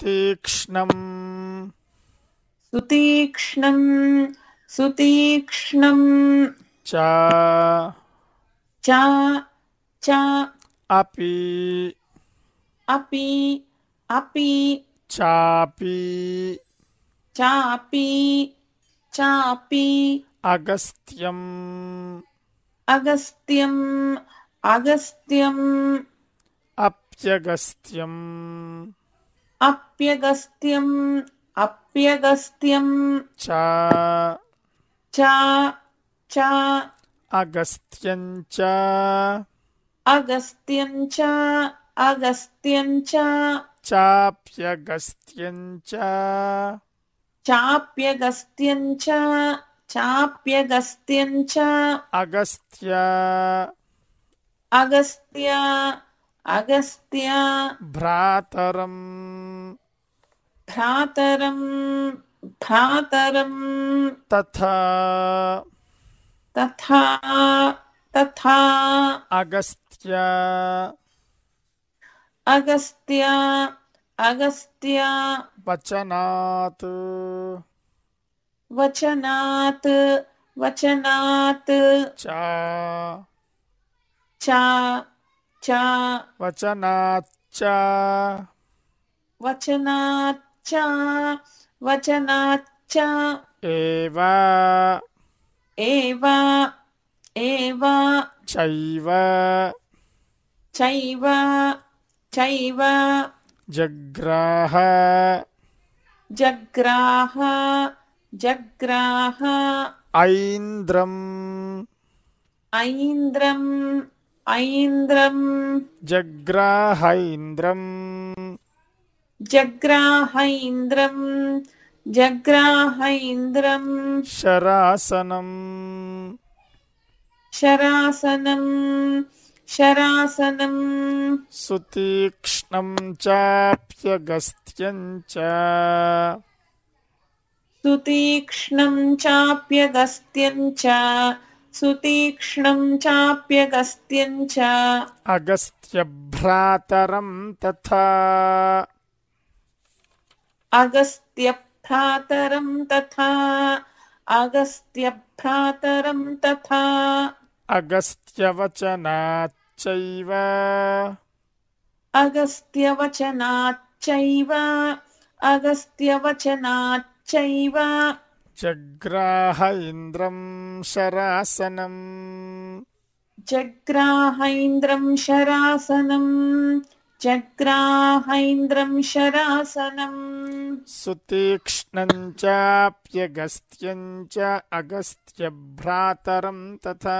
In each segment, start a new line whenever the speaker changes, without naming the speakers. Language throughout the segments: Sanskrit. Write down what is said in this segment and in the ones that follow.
सुतीक्ष्णम् सुतीक्ष्णम् सुतीक्ष्णम् च च च अपि अपि अपि चापि चापि चापि अगस्त्यम् अगस्त्यम् अगस्त्यम् अप्यगस्त्यम् अप्यगस्त्यम् अप्यगस्त्यम् च च च अगस्त्यं च अगस्त्यं च अगस्त्यं च चाप्यगस्त्यं च चाप्यगस्त्यं च चाप्यगस्त्यं च अगस्त्य अगस्त्य अगस्त्य भ्रातरम् भ्रातरम् भ्रातरम् तथा तथा तथा अगस्त्य अगस्त्य अगस्त्य वचनात् वचनात् वचनात् च च च वचनाच्च जग्राह जग्राह जग्राह ऐन्द्रम् ऐन्द्रम् ऐन्द्रम् जग्राहैन्द्रम् जग्राहैन्द्रम् जग्राहैन्द्रम् शरासनम् शरासनम् शरासनम् सुतीक्ष्णम् चाप्यगस्त्यम् च सुतीक्ष्णम् चाप्यगस्त्यम् चा। सुतीक्ष्णम् चाप्यगस्त्यम् च अगस्त्यभ्रातरम् तथा अगस्त्यभ्रातरम् तथा अगस्त्यभ्रातरम् तथा अगस्त्यवचनाच्चैव अगस्त्यवचनाच्चैव अगस्त्यवचनाच्चैव अगस्त्य जग्राह इन्द्रं शरासनम् जग्राह इन्द्रं शरासनम् जग्राहैन्द्रं शरासनम् सुतीक्ष्णं चाप्यगस्त्यं च अगस्त्यभ्रातरं तथा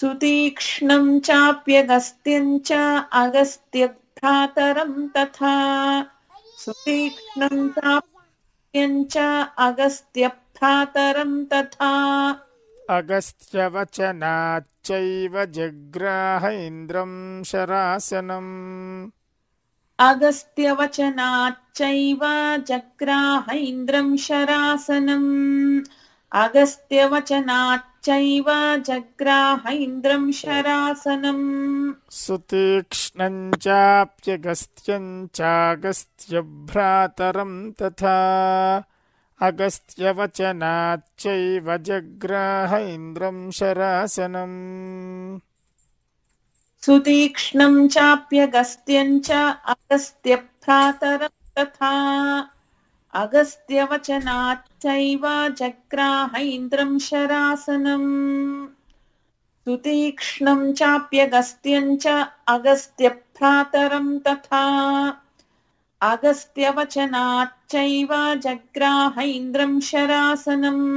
सुतीक्ष्णं चाप्यगस्त्यं च अगस्त्यभ्रातरं तथा सुतीक्ष्णं चाप्य अगस्त्यञ्च अगस्त्यप्रातरम् तथा अगस्त्यवचनाच्चैव जग्राह इन्द्रम् शरासनम् अगस्त्यवचनाच्चैव जग्राह इन्द्रम् शरासनम् अगस्त्यवचनात् चैव जग्राह शरासनम् शरासनम् सुतीक्ष्णञ्चाप्यगस्त्यम् चागस्त्यभ्रातरम् तथा अगस्त्यवचनाच्चैव जग्राह इन्द्रम् शरासनम् सुतीक्ष्णम् चाप्यगस्त्यम् च अगस्त्यभ्रातरम् तथा अगस्त्यवचनाच्च जग्राहैन्द्रं शरासनम् सुतीक्ष्णं च अगस्त्यभ्रातरम् तथा अगस्त्यवचनाच्चैव जग्राहैन्द्रं शरासनम्